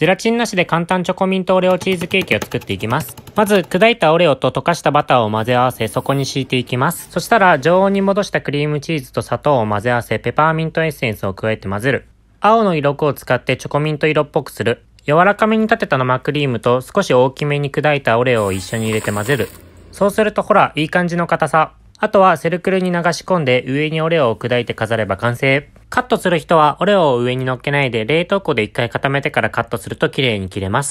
ゼラチンなしで簡単チョコミントオレオチーズケーキを作っていきます。まず、砕いたオレオと溶かしたバターを混ぜ合わせ、そこに敷いていきます。そしたら、常温に戻したクリームチーズと砂糖を混ぜ合わせ、ペパーミントエッセンスを加えて混ぜる。青の色粉を使ってチョコミント色っぽくする。柔らかめに立てた生クリームと少し大きめに砕いたオレオを一緒に入れて混ぜる。そうするとほら、いい感じの硬さ。あとはセルクルに流し込んで上にオレオを砕いて飾れば完成。カットする人はオレオを上に乗っけないで冷凍庫で一回固めてからカットすると綺麗に切れます。